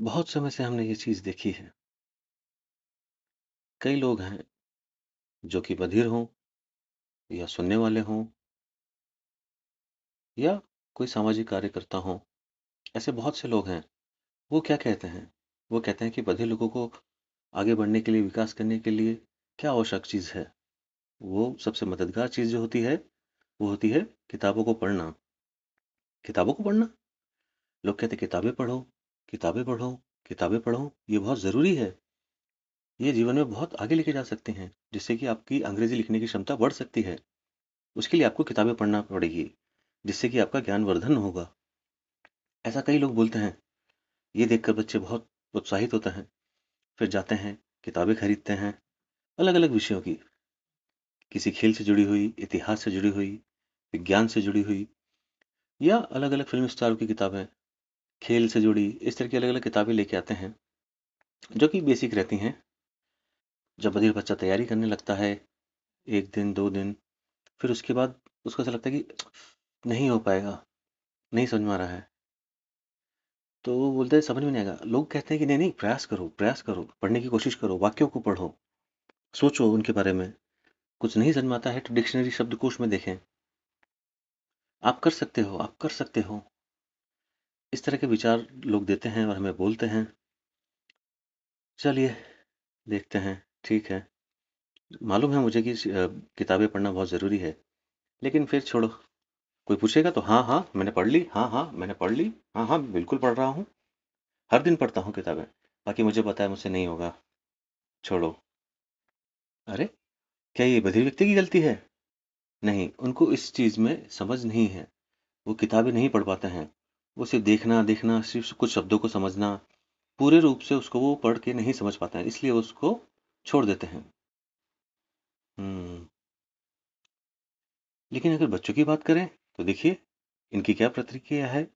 बहुत समय से हमने ये चीज देखी है कई लोग हैं जो कि बधिर हों या सुनने वाले हों या कोई सामाजिक कार्यकर्ता हों ऐसे बहुत से लोग हैं वो क्या कहते हैं वो कहते हैं कि बधिर लोगों को आगे बढ़ने के लिए विकास करने के लिए क्या आवश्यक चीज़ है वो सबसे मददगार चीज़ जो होती है वो होती है किताबों को पढ़ना किताबों को पढ़ना लोग कहते किताबें पढ़ो किताबें पढ़ो किताबें पढ़ो ये बहुत ज़रूरी है ये जीवन में बहुत आगे लेके जा सकते हैं जिससे कि आपकी अंग्रेजी लिखने की क्षमता बढ़ सकती है उसके लिए आपको किताबें पढ़ना पड़ेगी जिससे कि आपका ज्ञानवर्धन होगा ऐसा कई लोग बोलते हैं ये देखकर बच्चे बहुत उत्साहित होते हैं फिर जाते हैं किताबें खरीदते हैं अलग अलग विषयों की किसी खेल से जुड़ी हुई इतिहास से जुड़ी हुई विज्ञान से जुड़ी हुई या अलग अलग फिल्म स्टारों की किताबें खेल से जुड़ी इस तरह की अलग अलग किताबें लेके आते हैं जो कि बेसिक रहती हैं जब अधीर बच्चा तैयारी करने लगता है एक दिन दो दिन फिर उसके बाद उसको ऐसा लगता है कि नहीं हो पाएगा नहीं समझ में आ रहा है तो वो बोलते हैं समझ में नहीं आएगा लोग कहते हैं कि नहीं नहीं प्रयास करो प्रयास करो पढ़ने की कोशिश करो वाक्यों को पढ़ो सोचो उनके बारे में कुछ नहीं समझ में आता है तो डिक्शनरी शब्दकोश में देखें आप कर सकते हो आप कर सकते हो इस तरह के विचार लोग देते हैं और हमें बोलते हैं चलिए देखते हैं ठीक है मालूम है मुझे कि किताबें पढ़ना बहुत ज़रूरी है लेकिन फिर छोड़ो कोई पूछेगा तो हाँ हाँ मैंने पढ़ ली हाँ हाँ मैंने पढ़ ली हाँ हाँ बिल्कुल पढ़ रहा हूँ हर दिन पढ़ता हूँ किताबें बाकी मुझे पता है मुझसे नहीं होगा छोड़ो अरे क्या ये बधिर व्यक्ति की गलती है नहीं उनको इस चीज़ में समझ नहीं है वो किताबें नहीं पढ़ पाते हैं उसे देखना देखना सिर्फ कुछ शब्दों को समझना पूरे रूप से उसको वो पढ़ के नहीं समझ पाते हैं इसलिए उसको छोड़ देते हैं हम्म। लेकिन अगर बच्चों की बात करें तो देखिए इनकी क्या प्रतिक्रिया है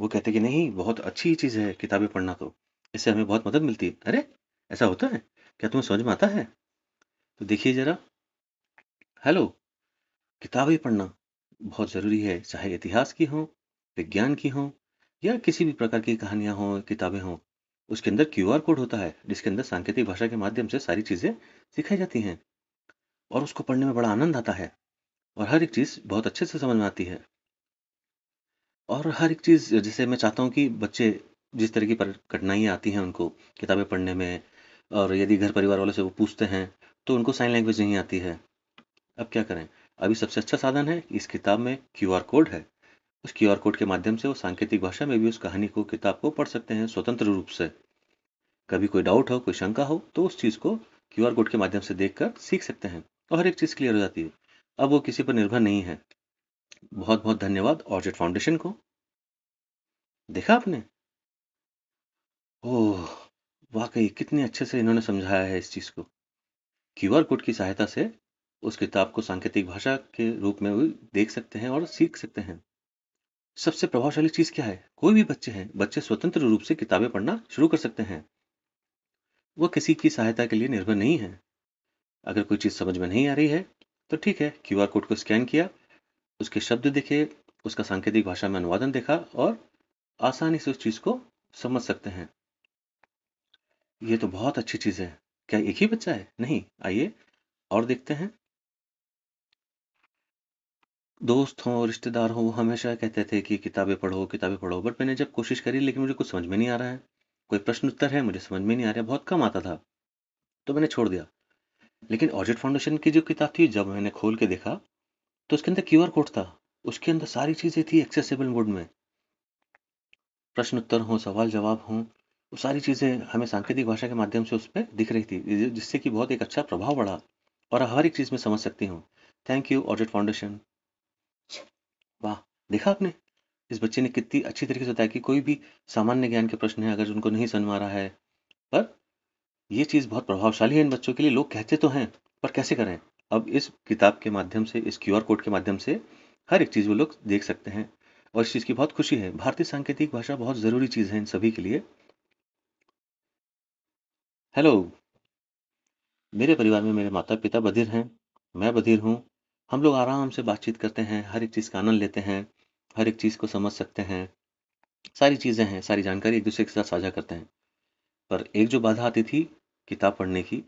वो कहते कि नहीं बहुत अच्छी चीज़ है किताबें पढ़ना तो इससे हमें बहुत मदद मिलती है अरे ऐसा होता है क्या तुम्हें समझ में आता है तो देखिए ज़रा हेलो किताबें पढ़ना बहुत ज़रूरी है चाहे इतिहास की हों विज्ञान की हों या किसी भी प्रकार की कहानियां हों किताबें हों उसके अंदर आर कोड होता है जिसके अंदर सांकेतिक भाषा के माध्यम से सारी चीज़ें सिखाई जाती हैं और उसको पढ़ने में बड़ा आनंद आता है और हर एक चीज़ बहुत अच्छे से समझ में आती है और हर एक चीज़ जैसे मैं चाहता हूँ कि बच्चे जिस तरह की कठिनाइयाँ आती हैं उनको किताबें पढ़ने में और यदि घर परिवार वालों से वो पूछते हैं तो उनको साइन लैंग्वेज नहीं आती है अब क्या करें अभी सबसे अच्छा साधन है इस किताब में आर कोड है उस क्यू आर कोड के माध्यम से वो सांकेतिक भाषा में भी उस कहानी को किताब को पढ़ सकते हैं स्वतंत्र रूप से कभी कोई डाउट हो कोई शंका हो तो उस चीज़ को क्यू आर कोड के माध्यम से कर सीख सकते हैं और हर एक चीज़ क्लियर हो जाती है अब वो किसी पर निर्भर नहीं है बहुत बहुत धन्यवाद ऑर्जेट फाउंडेशन को देखा आपने ओह वाकई कितने अच्छे से इन्होंने समझाया है इस चीज़ को क्यू आर कोड की सहायता से उस किताब को सांकेतिक भाषा के रूप में भी देख सकते हैं और सीख सकते हैं सबसे प्रभावशाली चीज क्या है कोई भी बच्चे हैं बच्चे स्वतंत्र रूप से किताबें पढ़ना शुरू कर सकते हैं वह किसी की सहायता के लिए निर्भर नहीं है अगर कोई चीज समझ में नहीं आ रही है तो ठीक है क्यू आर कोड को स्कैन किया उसके शब्द देखे उसका सांकेतिक भाषा में अनुवादन देखा और आसानी से उस चीज को समझ सकते हैं ये तो बहुत अच्छी चीज है क्या एक ही बच्चा है नहीं आइए और देखते हैं दोस्त हों, रिश्तेदार हों, वो हमेशा कहते थे कि किताबें पढ़ो, किताबें पढ़ो। बट मैंने जब कोशिश करी लेकिन मुझे कुछ समझ में नहीं आ रहा है। कोई प्रश्न उत्तर है, मुझे समझ में नहीं आ रहा है, बहुत कम आता था। तो मैंने छोड़ दिया। लेकिन ऑर्जिट फाउंडेशन की जो किताब थी, जब मैंने खोल के देखा, तो उसके अंदर क्यू कोड था। उसके अंदर सारी चीज़ें थी एक्सेसिबल मोड में। प्रश्न उत्तर हों, सवाल-जवाब हों, वो सारी चीज़ें हमें सांकेतिक भाषा के माध्यम से उस पर दिख रही थी, जिससे कि बहुत एक अच्छा प्रभाव पड़ा और हर एक चीज़ में समझ सकती हूँ। Thank you audit foundation. वाह! देखा आपने? इस बच्चे ने कितनी अच्छी तरीके से बताया कि कोई भी सामान्य ज्ञान के प्रश्न है अगर उनको नहीं सुनवा रहा है। पर यह चीज़ बहुत प्रभावशाली है इन बच्चों के लिए, लोग कहते तो हैं, पर कैसे करें? अब इस किताब के माध्यम से, इस क्यू कोड के माध्यम से हर एक चीज़ वो लोग देख सकते हैं और इस चीज़ की बहुत खुशी है। भारतीय सांकेतिक भाषा बहुत ज़रूरी चीज़ है इन सभी के लिए। हेलो! मेरे परिवार में मेरे माता-पिता बधिर हैं, मैं बधिर हूँ। हम लोग आराम से बातचीत करते हैं हर एक चीज़ का आनंद लेते हैं हर एक चीज़ को समझ सकते हैं सारी चीज़ें हैं सारी जानकारी एक दूसरे के साथ साझा करते हैं पर एक जो बाधा आती थी किताब पढ़ने की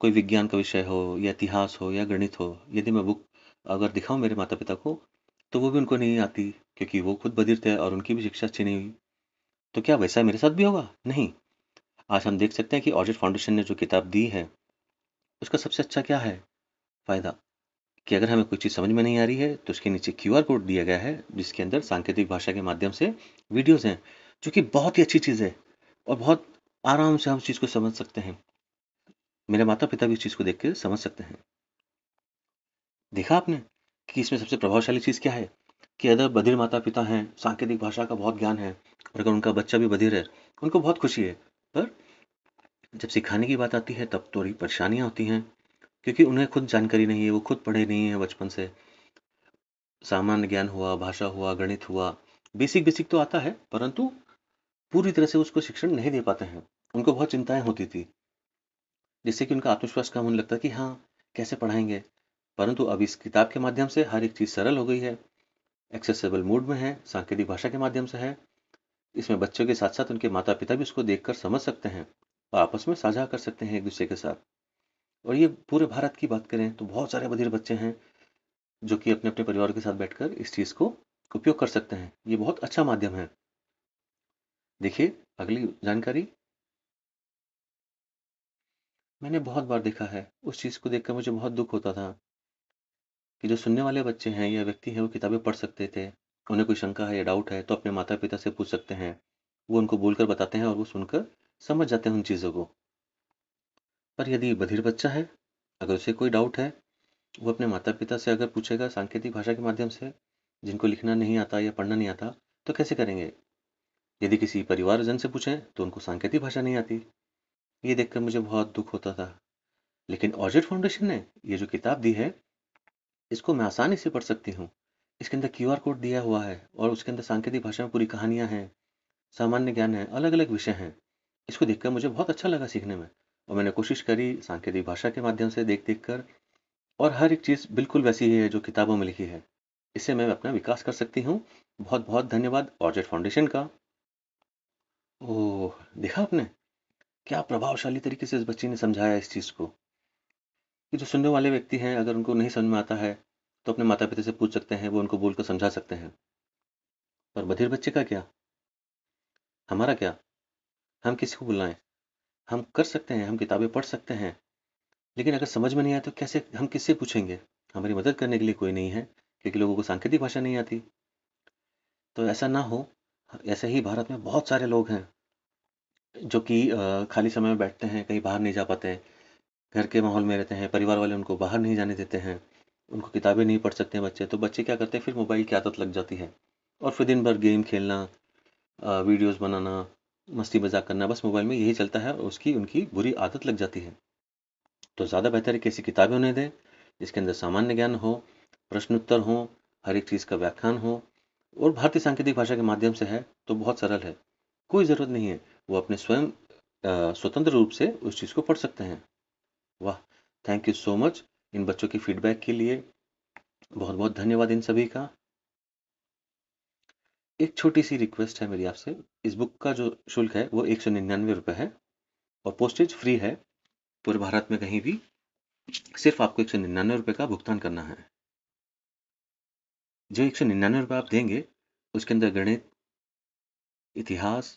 कोई विज्ञान का विषय हो या इतिहास हो या गणित हो यदि मैं बुक अगर दिखाऊँ मेरे माता पिता को तो वो भी उनको नहीं आती क्योंकि वो खुद बधिर थे और उनकी भी शिक्षा अच्छी नहीं हुई तो क्या वैसा मेरे साथ भी होगा नहीं आज हम देख सकते हैं कि ऑडिट फाउंडेशन ने जो किताब दी है उसका सबसे अच्छा क्या है फ़ायदा कि अगर हमें कोई चीज़ समझ में नहीं आ रही है तो उसके नीचे क्यू कोड दिया गया है जिसके अंदर सांकेतिक भाषा के माध्यम से वीडियोज़ हैं जो कि बहुत ही अच्छी चीज़ है और बहुत आराम से हम उस चीज़ को समझ सकते हैं मेरे माता पिता भी इस चीज़ को देख के समझ सकते हैं देखा आपने कि इसमें सबसे प्रभावशाली चीज़ क्या है कि अगर बधिर माता पिता हैं सांकेतिक भाषा का बहुत ज्ञान है और अगर उनका बच्चा भी बधिर है उनको बहुत खुशी है पर जब सिखाने की बात आती है तब थोड़ी तो परेशानियाँ होती हैं क्योंकि उन्हें खुद जानकारी नहीं है वो खुद पढ़े नहीं है बचपन से सामान्य ज्ञान हुआ भाषा हुआ गणित हुआ बेसिक बेसिक तो आता है परंतु पूरी तरह से उसको शिक्षण नहीं दे पाते हैं उनको बहुत चिंताएं होती थी जिससे कि उनका आत्मविश्वास कम होने लगता कि हाँ कैसे पढ़ाएंगे परंतु अब इस किताब के माध्यम से हर एक चीज़ सरल हो गई है एक्सेसिबल मूड में है सांकेतिक भाषा के माध्यम से है इसमें बच्चों के साथ साथ उनके माता पिता भी उसको देखकर समझ सकते हैं और आपस में साझा कर सकते हैं एक दूसरे के साथ और ये पूरे भारत की बात करें तो बहुत सारे बधिर बच्चे हैं जो कि अपने अपने परिवार के साथ बैठकर इस चीज़ को उपयोग कर सकते हैं ये बहुत अच्छा माध्यम है देखिए अगली जानकारी मैंने बहुत बार देखा है उस चीज़ को देखकर मुझे बहुत दुख होता था कि जो सुनने वाले बच्चे हैं या व्यक्ति हैं वो किताबें पढ़ सकते थे उन्हें कोई शंका है या डाउट है तो अपने माता पिता से पूछ सकते हैं वो उनको बोलकर बताते हैं और वो सुनकर समझ जाते हैं उन चीज़ों को पर यदि बधिर बच्चा है अगर उसे कोई डाउट है वो अपने माता पिता से अगर पूछेगा सांकेतिक भाषा के माध्यम से जिनको लिखना नहीं आता या पढ़ना नहीं आता तो कैसे करेंगे यदि किसी परिवारजन से पूछें तो उनको सांकेतिक भाषा नहीं आती ये देखकर मुझे बहुत दुख होता था लेकिन ऑर्जिट फाउंडेशन ने ये जो किताब दी है इसको मैं आसानी से पढ़ सकती हूँ इसके अंदर क्यू कोड दिया हुआ है और उसके अंदर सांकेतिक भाषा में पूरी कहानियाँ हैं सामान्य ज्ञान है अलग अलग विषय हैं इसको देखकर मुझे बहुत अच्छा लगा सीखने में और मैंने कोशिश करी सांकेतिक भाषा के माध्यम से देख देख कर और हर एक चीज़ बिल्कुल वैसी ही है जो किताबों में लिखी है इससे मैं अपना विकास कर सकती हूँ बहुत बहुत धन्यवाद ऑर्जेट फाउंडेशन का ओह देखा आपने क्या प्रभावशाली तरीके से इस बच्ची ने समझाया इस चीज़ को कि जो सुनने वाले व्यक्ति हैं अगर उनको नहीं समझ में आता है तो अपने माता पिता से पूछ सकते हैं वो उनको बोल कर समझा सकते हैं पर बधिर बच्चे का क्या हमारा क्या हम किसी को बुलाएं हम कर सकते हैं हम किताबें पढ़ सकते हैं लेकिन अगर समझ में नहीं आए तो कैसे हम किससे पूछेंगे हमारी मदद करने के लिए कोई नहीं है क्योंकि लोगों को सांकेतिक भाषा नहीं आती तो ऐसा ना हो ऐसे ही भारत में बहुत सारे लोग हैं जो कि खाली समय में बैठते हैं कहीं बाहर नहीं जा पाते घर के माहौल में रहते हैं परिवार वाले उनको बाहर नहीं जाने देते हैं उनको किताबें नहीं पढ़ सकते हैं बच्चे तो बच्चे क्या करते हैं फिर मोबाइल की आदत लग जाती है और फिर दिन भर गेम खेलना वीडियोस बनाना मस्ती मजाक करना बस मोबाइल में यही चलता है और उसकी उनकी बुरी आदत लग जाती है तो ज़्यादा बेहतर है कि ऐसी किताबें उन्हें दें जिसके अंदर सामान्य ज्ञान हो प्रश्नोत्तर हो हर एक चीज़ का व्याख्यान हो और भारतीय सांकेतिक भाषा के माध्यम से है तो बहुत सरल है कोई ज़रूरत नहीं है वो अपने स्वयं स्वतंत्र रूप से उस चीज़ को पढ़ सकते हैं वाह थैंक यू सो मच इन बच्चों की फीडबैक के लिए बहुत बहुत धन्यवाद इन सभी का एक छोटी सी रिक्वेस्ट है मेरी आपसे इस बुक का जो शुल्क है वो एक सौ निन्यानवे रुपये है और पोस्टेज फ्री है पूरे भारत में कहीं भी सिर्फ आपको एक सौ निन्यानवे रुपये का भुगतान करना है जो एक सौ निन्यानवे रुपये आप देंगे उसके अंदर गणित इतिहास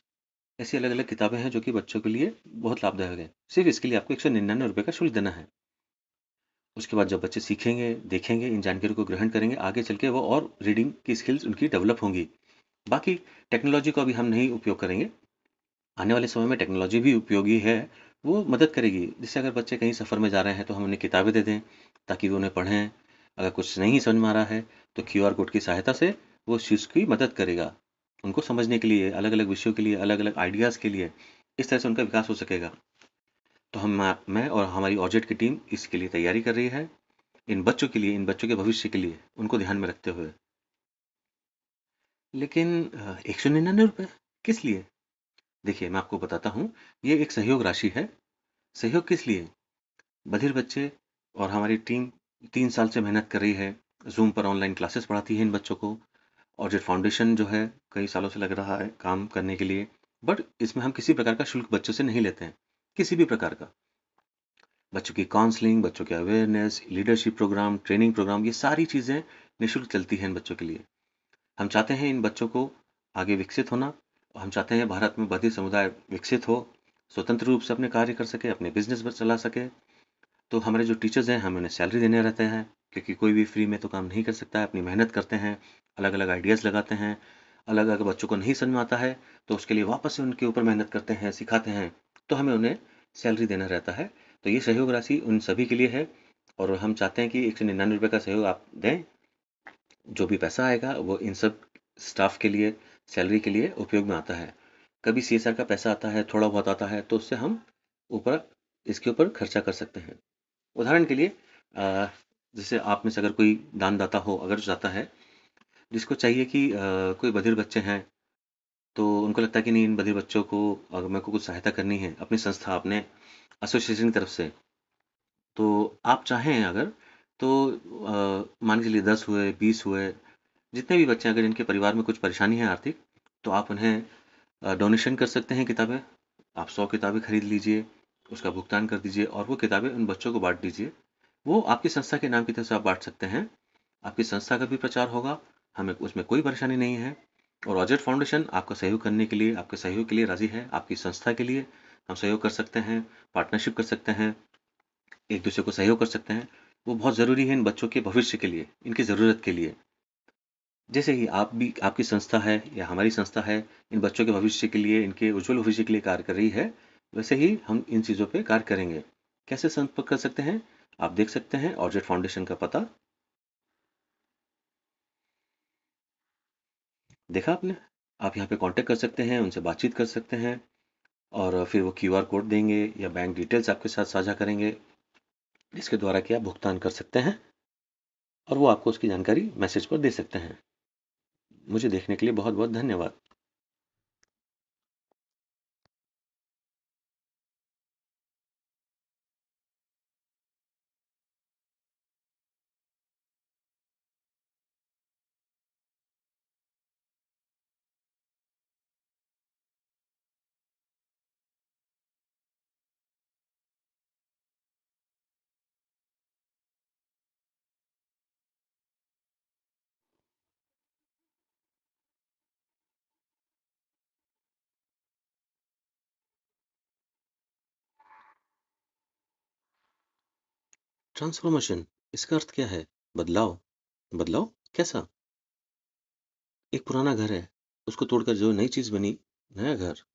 ऐसी अलग अलग किताबें हैं जो कि बच्चों के लिए बहुत लाभदायक हैं सिर्फ इसके लिए आपको एक सौ निन्यानवे रुपये का शुल्क देना है उसके बाद जब बच्चे सीखेंगे देखेंगे इन जानकारी को ग्रहण करेंगे आगे चल के वो और रीडिंग की स्किल्स उनकी डेवलप होंगी बाकी टेक्नोलॉजी को अभी हम नहीं उपयोग करेंगे आने वाले समय में टेक्नोलॉजी भी उपयोगी है वो मदद करेगी जैसे अगर बच्चे कहीं सफ़र में जा रहे हैं तो हम उन्हें किताबें दे दें ताकि वो उन्हें पढ़ें अगर कुछ नहीं समझ में आ रहा है तो क्यू कोड की सहायता से वो उस चीज़ की मदद करेगा उनको समझने के लिए अलग अलग विषयों के लिए अलग अलग आइडियाज़ के लिए इस तरह से उनका विकास हो सकेगा तो हम मैं और हमारी ऑजेट की टीम इसके लिए तैयारी कर रही है इन बच्चों के लिए इन बच्चों के भविष्य के लिए उनको ध्यान में रखते हुए लेकिन एक सौ निन्यानवे रुपये किस लिए? देखिए, मैं आपको बताता हूँ, ये एक सहयोग राशि है। सहयोग किस लिए? बधिर बच्चे और हमारी टीम तीन साल से मेहनत कर रही है, ज़ूम पर ऑनलाइन क्लासेस पढ़ाती है इन बच्चों को और जो फाउंडेशन जो है, कई सालों से लग रहा है काम करने के लिए, बट इसमें हम किसी प्रकार का शुल्क बच्चों से नहीं लेते हैं, किसी भी प्रकार का। बच्चों की काउंसलिंग, बच्चों के awareness, leadership programme, training programme, ये सारी चीज़ें निःशुल्क चलती हैं इन बच्चों के लिए। हम चाहते हैं इन बच्चों को आगे विकसित होना हम चाहते हैं भारत में बधिर समुदाय विकसित हो स्वतंत्र रूप से अपने कार्य कर सके अपने बिजनेस पर चला सके तो हमारे जो टीचर्स हैं हमें उन्हें सैलरी देने रहते हैं क्योंकि कोई भी फ्री में तो काम नहीं कर सकता है अपनी मेहनत करते हैं अलग अलग आइडियाज़ लगाते हैं अलग अलग बच्चों को नहीं समझ में आता है तो उसके लिए वापस से उनके ऊपर मेहनत करते हैं सिखाते हैं तो हमें उन्हें सैलरी देना रहता है तो ये सहयोग राशि उन सभी के लिए है और हम चाहते हैं कि एक सौ निन्यानवे रुपये का सहयोग आप दें जो भी पैसा आएगा वो इन सब स्टाफ के लिए सैलरी के लिए उपयोग में आता है कभी सी का पैसा आता है थोड़ा बहुत आता है तो उससे हम ऊपर इसके ऊपर खर्चा कर सकते हैं उदाहरण के लिए जैसे आप में से अगर कोई दानदाता हो अगर जाता है जिसको चाहिए कि कोई बधिर बच्चे हैं तो उनको लगता है कि नहीं इन बधिर बच्चों को अगर मेरे को कुछ सहायता करनी है अपनी संस्था अपने एसोसिएशन की तरफ से तो आप चाहें अगर तो मान के लिए दस हुए, बीस हुए, जितने भी बच्चे हैं अगर जिनके परिवार में कुछ परेशानी है आर्थिक, तो आप उन्हें डोनेशन कर सकते हैं किताबें। आप सौ किताबें खरीद लीजिए, उसका भुगतान कर दीजिए और वो किताबें उन बच्चों को बांट दीजिए। वो आपकी संस्था के नाम की तरफ से आप बांट सकते हैं। आपकी संस्था का भी प्रचार होगा, हमें उसमें कोई परेशानी नहीं है और ऑजेट फाउंडेशन आपका सहयोग करने के लिए, आपके सहयोग के लिए राज़ी है। आपकी संस्था के लिए हम सहयोग कर सकते हैं, पार्टनरशिप कर सकते हैं, एक-दूसरे को सहयोग कर सकते हैं। वो बहुत ज़रूरी है इन बच्चों के भविष्य के लिए इनकी ज़रूरत के लिए जैसे ही आप भी आपकी संस्था है या हमारी संस्था है इन बच्चों के भविष्य के लिए इनके उज्जवल भविष्य के लिए कार्य कर रही है वैसे ही हम इन चीज़ों पर कार्य करेंगे कैसे संपर्क कर सकते हैं आप देख सकते हैं ऑर्जेट फाउंडेशन का पता देखा आपने आप यहाँ पे कांटेक्ट कर सकते हैं उनसे बातचीत कर सकते हैं और फिर वो क्यूआर कोड देंगे या बैंक डिटेल्स आपके साथ साझा करेंगे जिसके द्वारा कि आप भुगतान कर सकते हैं और वो आपको उसकी जानकारी मैसेज पर दे सकते हैं मुझे देखने के लिए बहुत बहुत धन्यवाद ट्रांसफॉर्मेशन इसका अर्थ क्या है बदलाव बदलाव कैसा एक पुराना घर है उसको तोड़कर जो नई चीज बनी नया घर